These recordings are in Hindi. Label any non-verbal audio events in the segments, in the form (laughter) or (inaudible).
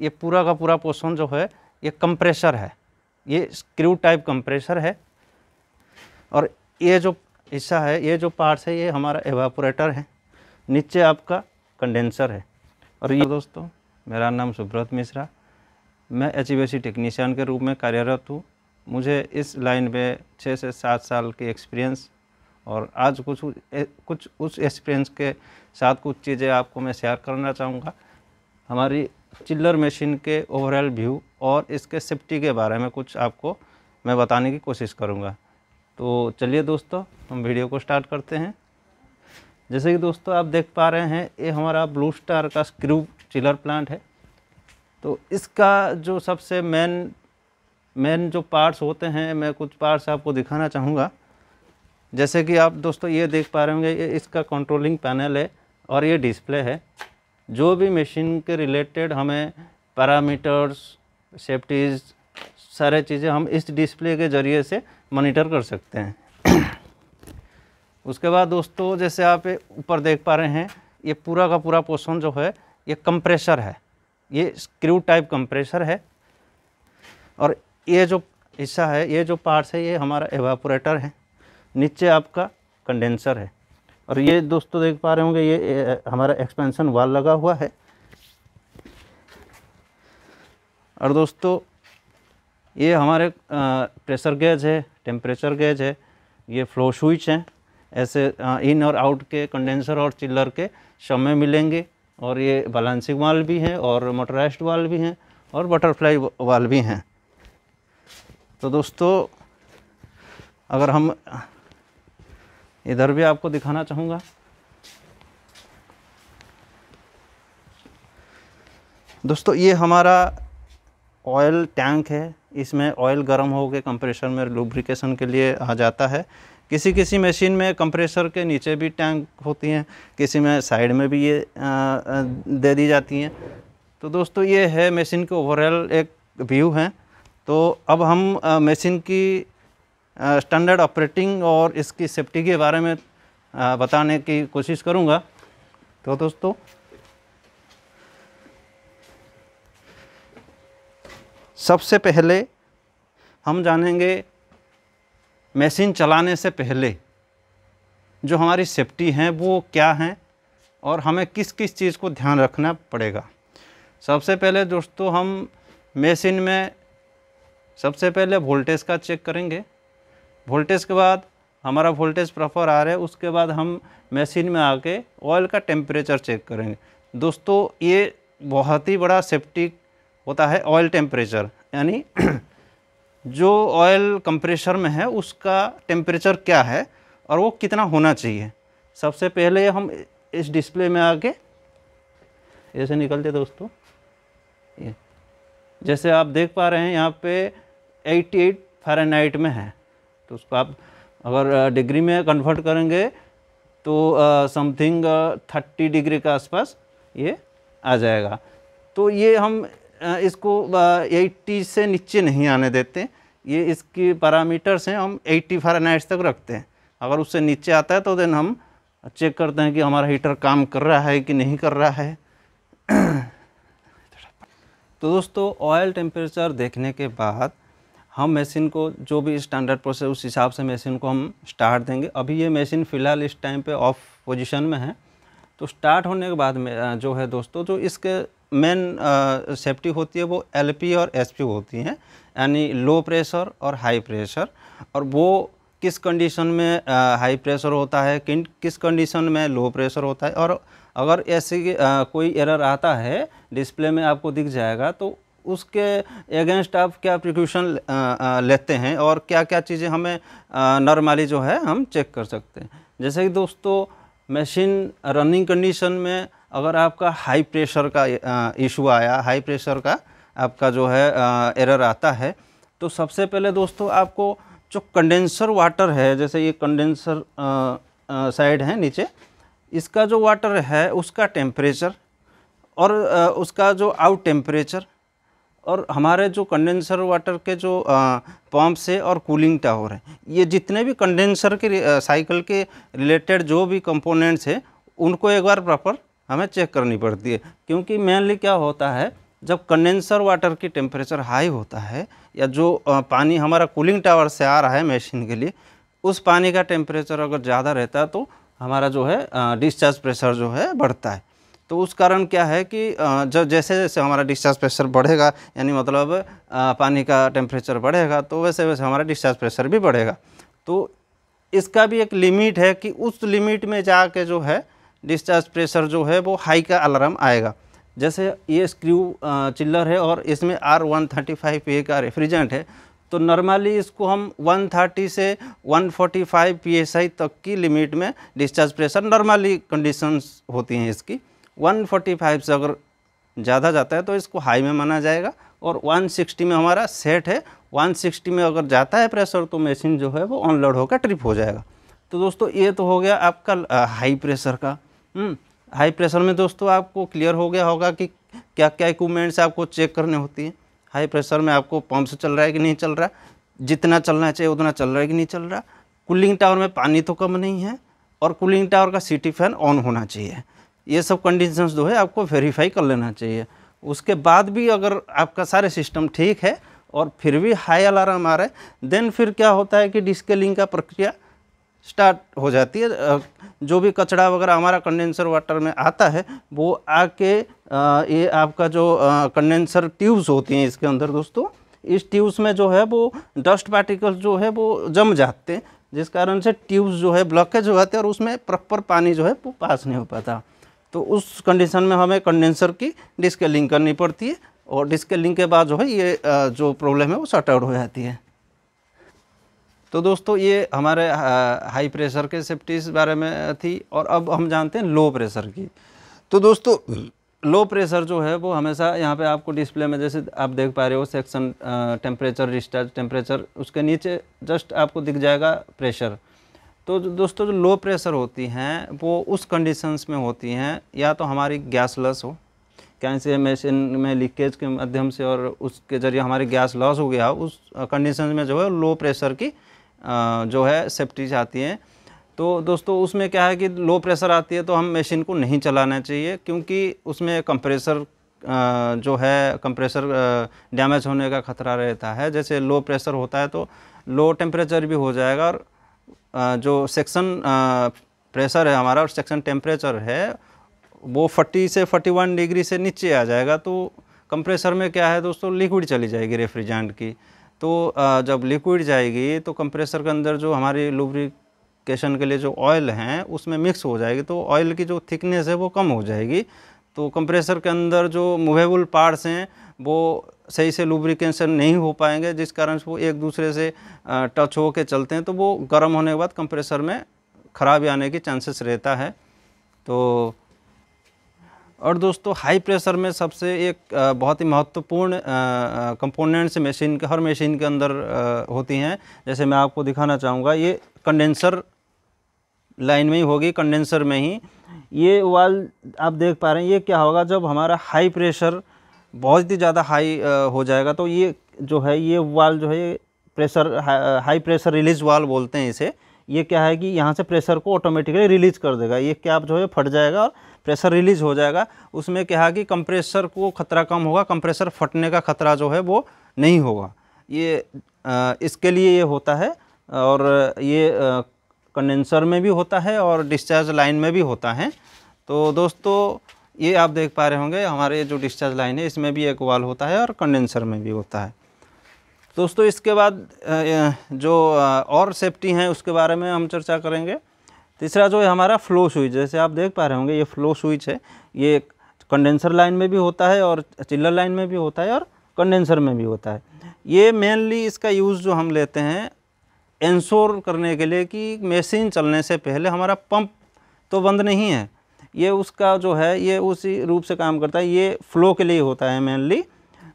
ये पूरा का पूरा पोर्सन जो है ये कंप्रेसर है ये स्क्रू टाइप कंप्रेसर है और ये जो हिस्सा है ये जो पार्ट्स है ये हमारा एवापोरेटर है नीचे आपका कंडेंसर है और ये दोस्तों मेरा नाम सुब्रत मिश्रा मैं एच टेक्नीशियन के रूप में कार्यरत हूँ मुझे इस लाइन में छः से सात साल के एक्सपीरियंस और आज कुछ कुछ उस एक्सपीरियंस के साथ कुछ चीज़ें आपको मैं शेयर करना चाहूँगा हमारी चिल्लर मशीन के ओवरऑल व्यू और इसके सेफ्टी के बारे में कुछ आपको मैं बताने की कोशिश करूँगा तो चलिए दोस्तों हम वीडियो को स्टार्ट करते हैं जैसे कि दोस्तों आप देख पा रहे हैं ये हमारा ब्लू स्टार का स्क्रू चिलर प्लांट है तो इसका जो सबसे मेन मेन जो पार्ट्स होते हैं मैं कुछ पार्ट्स आपको दिखाना चाहूँगा जैसे कि आप दोस्तों ये देख पा रहे होंगे ये इसका कंट्रोलिंग पैनल है और ये डिस्प्ले है जो भी मशीन के रिलेटेड हमें पैरामीटर्स सेफ्टीज सारे चीज़ें हम इस डिस्प्ले के ज़रिए से मॉनिटर कर सकते हैं (clears throat) उसके बाद दोस्तों जैसे आप ऊपर देख पा रहे हैं ये पूरा का पूरा पोर्शन जो है ये कंप्रेसर है ये स्क्रू टाइप कंप्रेसर है और ये जो हिस्सा है ये जो पार्ट्स है ये हमारा एवापोरेटर है नीचे आपका कंडेंसर है और ये दोस्तों तो देख पा रहे होंगे ये हमारा एक्सपेंशन वाल लगा हुआ है और दोस्तों ये हमारे प्रेशर गेज है टेम्परेचर गेज है ये फ्लो स्विच हैं ऐसे इन और आउट के कंडेंसर और चिल्लर के सब में मिलेंगे और ये बैलेंसिंग वाल भी हैं और मोटराइज वाल भी हैं और बटरफ्लाई वाल भी हैं तो दोस्तों अगर हम इधर भी आपको दिखाना चाहूँगा दोस्तों ये हमारा ऑयल टैंक है इसमें ऑयल गर्म हो के कंप्रेशर में लुब्रिकेशन के लिए आ जाता है किसी किसी मशीन में कंप्रेसर के नीचे भी टैंक होती हैं किसी में साइड में भी ये दे दी जाती हैं तो दोस्तों ये है मशीन के ओवरऑल एक व्यू हैं तो अब हम मशीन की स्टैंडर्ड ऑपरेटिंग और इसकी सेफ्टी के बारे में बताने की कोशिश करूँगा तो दोस्तों सबसे पहले हम जानेंगे मशीन चलाने से पहले जो हमारी सेफ्टी हैं वो क्या हैं और हमें किस किस चीज़ को ध्यान रखना पड़ेगा सबसे पहले दोस्तों हम मशीन में सबसे पहले वोल्टेज का चेक करेंगे वोल्टेज के बाद हमारा वोल्टेज प्रॉपर आ रहा है उसके बाद हम मशीन में आके ऑयल का टेम्परेचर चेक करेंगे दोस्तों ये बहुत ही बड़ा सेफ्टी होता है ऑयल टेम्परेचर यानी (clears throat) जो ऑयल कंप्रेसर में है उसका टेम्परेचर क्या है और वो कितना होना चाहिए सबसे पहले हम इस डिस्प्ले में आके ऐसे निकलते दोस्तों ये जैसे आप देख पा रहे हैं यहाँ पे 88 एट में है तो उसको आप अगर डिग्री में कन्वर्ट करेंगे तो समथिंग थर्टी डिग्री के आसपास ये आ जाएगा तो ये हम इसको एट्टी से नीचे नहीं आने देते ये इसकी पैरामीटर्स हैं हम एट्टी फारेनहाइट तक रखते हैं अगर उससे नीचे आता है तो देन हम चेक करते हैं कि हमारा हीटर काम कर रहा है कि नहीं कर रहा है (clears throat) तो दोस्तों ऑयल टेम्परेचर देखने के बाद हम मशीन को जो भी स्टैंडर्ड प्रोसेस उस हिसाब से मशीन को हम स्टार्ट देंगे अभी ये मशीन फ़िलहाल इस टाइम पे ऑफ पोजीशन में है तो स्टार्ट होने के बाद में जो है दोस्तों जो तो इसके मेन सेफ्टी होती है वो एलपी और एसपी होती हैं यानी लो प्रेशर और हाई प्रेशर और वो किस कंडीशन में हाई प्रेशर होता है किन किस कंडीशन में लो प्रेशर होता है और अगर ऐसे कोई एरर आता है डिस्प्ले में आपको दिख जाएगा तो उसके अगेंस्ट आप क्या प्रिक्यूशन लेते हैं और क्या क्या चीज़ें हमें नॉर्मली जो है हम चेक कर सकते हैं जैसे कि दोस्तों मशीन रनिंग कंडीशन में अगर आपका हाई प्रेशर का इशू आया हाई प्रेशर का आपका जो है एरर आता है तो सबसे पहले दोस्तों आपको जो कंडेंसर वाटर है जैसे ये कंडेंसर साइड है नीचे इसका जो वाटर है उसका टेम्परेचर और आ, उसका जो आउट टेम्परेचर और हमारे जो कंडेंसर वाटर के जो पंप से और कूलिंग टावर है ये जितने भी कंडेंसर के साइकिल के रिलेटेड जो भी कंपोनेंट्स हैं उनको एक बार प्रॉपर हमें चेक करनी पड़ती है क्योंकि मेनली क्या होता है जब कंडेंसर वाटर की टेम्परेचर हाई होता है या जो पानी हमारा कूलिंग टावर से आ रहा है मशीन के लिए उस पानी का टेम्परेचर अगर ज़्यादा रहता है तो हमारा जो है डिस्चार्ज प्रेशर जो है बढ़ता है तो उस कारण क्या है कि जब जैसे जैसे हमारा डिस्चार्ज प्रेशर बढ़ेगा यानी मतलब पानी का टेम्परेचर बढ़ेगा तो वैसे वैसे हमारा डिस्चार्ज प्रेशर भी बढ़ेगा तो इसका भी एक लिमिट है कि उस लिमिट में जा कर जो है डिस्चार्ज प्रेशर जो है वो हाई का अलार्म आएगा जैसे ये स्क्रू चिल्लर है और इसमें R one thirty five A का रेफ्रिजेंट है तो नॉर्मली इसको हम 130 से 145 फोर्टी तक की लिमिट में डिस्चार्ज प्रेशर नॉर्मली कंडीशंस होती हैं इसकी 145 से अगर ज़्यादा जाता है तो इसको हाई में माना जाएगा और 160 में हमारा सेट है 160 में अगर जाता है प्रेशर तो मशीन जो है वो ऑनलोड होकर ट्रिप हो जाएगा तो दोस्तों ये तो हो गया आपका हाई प्रेशर का हम्म, हाई प्रेशर में दोस्तों आपको क्लियर हो गया होगा कि क्या क्या इक्वमेंट्स आपको चेक करने होती है हाई प्रेशर में आपको पंप से चल रहा है कि नहीं चल रहा जितना चलना चाहिए उतना चल रहा है कि नहीं चल रहा कूलिंग टावर में पानी तो कम नहीं है और कूलिंग टावर का सिटी फैन ऑन होना चाहिए ये सब कंडीशंस जो है आपको वेरीफाई कर लेना चाहिए उसके बाद भी अगर आपका सारे सिस्टम ठीक है और फिर भी हाई अलार्म आ रहा है देन फिर क्या होता है कि डिस्केलिंग का प्रक्रिया स्टार्ट हो जाती है जो भी कचरा वगैरह हमारा कंडेंसर वाटर में आता है वो आके ये आपका जो कंडेंसर ट्यूब्स होती हैं इसके अंदर दोस्तों इस ट्यूब्स में जो है वो डस्ट पार्टिकल्स जो है वो जम जाते हैं जिस कारण से ट्यूब्स जो है ब्लॉकेज हो जाते हैं और उसमें प्रॉपर पानी जो है वो पास नहीं हो पाता तो उस कंडीशन में हमें कंडेंसर की डिस्केलिंग करनी पड़ती है और डिस्केलिंग के बाद जो है ये जो प्रॉब्लम है वो शॉर्ट आउट हो जाती है तो दोस्तों ये हमारे हाई प्रेशर के सेफ्टीज बारे में थी और अब हम जानते हैं लो प्रेशर की तो दोस्तों लो प्रेशर जो है वो हमेशा यहाँ पे आपको डिस्प्ले में जैसे आप देख पा रहे हो सेक्शन टेम्परेचर डिस्चार्ज टेम्परेचर उसके नीचे जस्ट आपको दिख जाएगा प्रेशर तो दोस्तों जो लो प्रेशर होती हैं वो उस कंडीशंस में होती हैं या तो हमारी गैस लॉस हो कैंसर मशीन में लीकेज के माध्यम से और उसके जरिए हमारी गैस लॉस हो गया उस कंडीशन में जो है लो प्रेशर की जो है सेफ्टी आती है तो दोस्तों उसमें क्या है कि लो प्रेशर आती है तो हम मशीन को नहीं चलाना चाहिए क्योंकि उसमें कंप्रेसर जो है कंप्रेसर डैमेज होने का खतरा रहता है जैसे लो प्रेशर होता है तो लो टेम्परेचर भी हो जाएगा और जो सेक्शन प्रेशर है हमारा और सेक्शन टेम्परेचर है वो 40 से 41 डिग्री से नीचे आ जाएगा तो कंप्रेसर में क्या है दोस्तों लिक्विड चली जाएगी रेफ्रिजरेंट की तो जब लिक्विड जाएगी तो कंप्रेसर के अंदर जो हमारी लुब्रिकेशन के लिए जो ऑयल हैं उसमें मिक्स हो जाएगी तो ऑयल की जो थिकनेस है वो कम हो जाएगी तो कंप्रेसर के अंदर जो मूवेबल पार्ट्स हैं वो सही से लुब्रिकेशन नहीं हो पाएंगे जिस कारण वो एक दूसरे से टच हो के चलते हैं तो वो गर्म होने के बाद कंप्रेसर में ख़राबी आने की चांसेस रहता है तो और दोस्तों हाई प्रेशर में सबसे एक बहुत ही महत्वपूर्ण कंपोनेंट्स मशीन के हर मशीन के अंदर होती हैं जैसे मैं आपको दिखाना चाहूँगा ये कंडेंसर लाइन में ही होगी कंडेंसर में ही ये वाल आप देख पा रहे हैं ये क्या होगा जब हमारा हाई प्रेशर बहुत ही ज़्यादा हाई हो जाएगा तो ये जो है ये वाल जो है प्रेशर हा, हाई प्रेशर रिलीज वाल बोलते हैं इसे ये क्या है कि यहाँ से प्रेशर को ऑटोमेटिकली रिलीज कर देगा ये क्या जो है फट जाएगा और प्रेशर रिलीज हो जाएगा उसमें क्या है कि कंप्रेसर को खतरा कम होगा कंप्रेसर फटने का खतरा जो है वो नहीं होगा ये आ, इसके लिए ये होता है और ये कंडेंसर में भी होता है और डिस्चार्ज लाइन में भी होता है तो दोस्तों ये आप देख पा रहे होंगे हमारे जो डिस्चार्ज लाइन है इसमें भी एक वाल होता है और कंडेंसर में भी होता है दोस्तों इसके बाद जो और सेफ्टी हैं उसके बारे में हम चर्चा करेंगे तीसरा जो है हमारा फ्लो स्विच जैसे आप देख पा रहे होंगे ये फ्लो स्विच है ये कंडेंसर लाइन में भी होता है और चिल्लर लाइन में भी होता है और कंडेंसर में भी होता है ये मेनली इसका यूज़ जो हम लेते हैं इंश्योर करने के लिए कि मशीन चलने से पहले हमारा पंप तो बंद नहीं है ये उसका जो है ये उसी रूप से काम करता है ये फ्लो के लिए होता है मेनली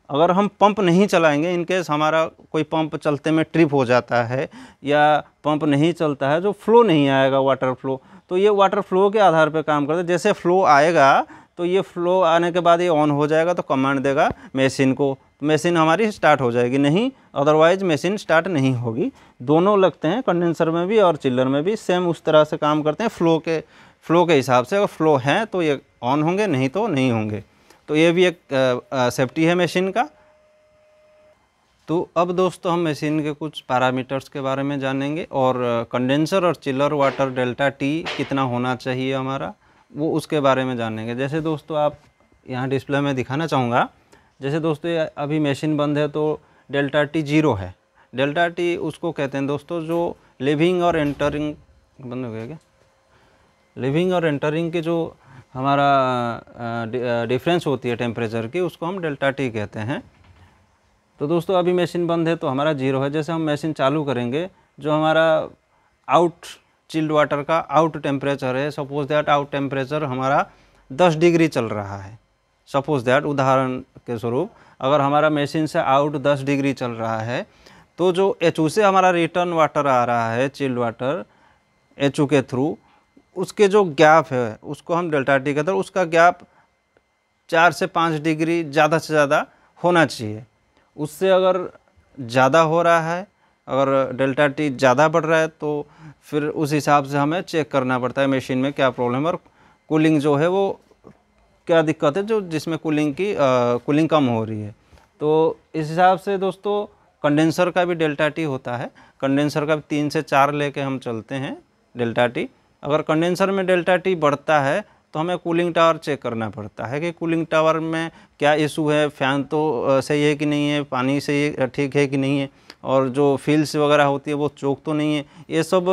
अगर हम पंप नहीं चलाएंगे इनकेस हमारा कोई पंप चलते में ट्रिप हो जाता है या पंप नहीं चलता है जो फ्लो नहीं आएगा वाटर फ्लो तो ये वाटर फ्लो के आधार पर काम करता है जैसे फ्लो आएगा तो ये फ्लो आने के बाद ये ऑन हो जाएगा तो कमांड देगा मशीन को मशीन हमारी स्टार्ट हो जाएगी नहीं अदरवाइज़ मशीन स्टार्ट नहीं होगी दोनों लगते हैं कंडेंसर में भी और चिल्लर में भी सेम उस तरह से काम करते हैं फ्लो के फ्लो के हिसाब से अगर फ्लो हैं तो ये ऑन होंगे नहीं तो नहीं होंगे तो ये भी एक सेफ्टी है मशीन का तो अब दोस्तों हम मशीन के कुछ पैरामीटर्स के बारे में जानेंगे और कंडेंसर और चिलर वाटर डेल्टा टी कितना होना चाहिए हमारा वो उसके बारे में जानेंगे जैसे दोस्तों आप यहाँ डिस्प्ले में दिखाना चाहूँगा जैसे दोस्तों अभी मशीन बंद है तो डेल्टा टी जीरो है डेल्टा टी उसको कहते हैं दोस्तों जो लिविंग और एंटरिंग बंद हो गया क्या लिविंग और एंटरिंग के जो हमारा डिफरेंस होती है टेम्परेचर की उसको हम डेल्टा टी कहते हैं तो दोस्तों अभी मशीन बंद है तो हमारा जीरो है जैसे हम मशीन चालू करेंगे जो हमारा आउट चिल्ड वाटर का आउट टेम्परेचर है सपोज दैट आउट टेम्परेचर हमारा 10 डिग्री चल रहा है सपोज दैट उदाहरण के स्वरूप अगर हमारा मशीन से आउट 10 डिग्री चल रहा है तो जो एच से हमारा रिटर्न वाटर आ रहा है चिल्ड वाटर एच के थ्रू उसके जो गैप है उसको हम डेल्टा टी कहते हैं उसका गैप चार से पाँच डिग्री ज़्यादा से ज़्यादा होना चाहिए उससे अगर ज़्यादा हो रहा है अगर डेल्टा टी ज़्यादा बढ़ रहा है तो फिर उस हिसाब से हमें चेक करना पड़ता है मशीन में क्या प्रॉब्लम है और कूलिंग जो है वो क्या दिक्कत है जो जिसमें कूलिंग की कूलिंग कम हो रही है तो इस हिसाब से दोस्तों कंडेंसर का भी डेल्टा टी होता है कंडेंसर का भी तीन से चार लेके हम चलते हैं डेल्टा टी अगर कंडेंसर में डेल्टा टी बढ़ता है तो हमें कूलिंग टावर चेक करना पड़ता है कि कूलिंग टावर में क्या इशू है फ़ैन तो सही है कि नहीं है पानी सही ठीक है कि नहीं है और जो फील्स वगैरह होती है वो चौक तो नहीं है ये सब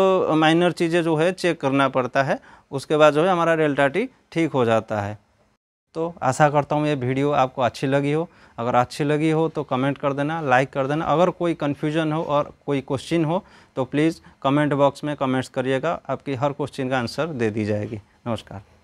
माइनर चीज़ें जो है चेक करना पड़ता है उसके बाद जो है हमारा डेल्टा टी ठीक हो जाता है तो आशा करता हूँ ये वीडियो आपको अच्छी लगी हो अगर अच्छी लगी हो तो कमेंट कर देना लाइक कर देना अगर कोई कन्फ्यूजन हो और कोई क्वेश्चन हो तो प्लीज़ कमेंट बॉक्स में कमेंट्स करिएगा आपकी हर क्वेश्चन का आंसर दे दी जाएगी नमस्कार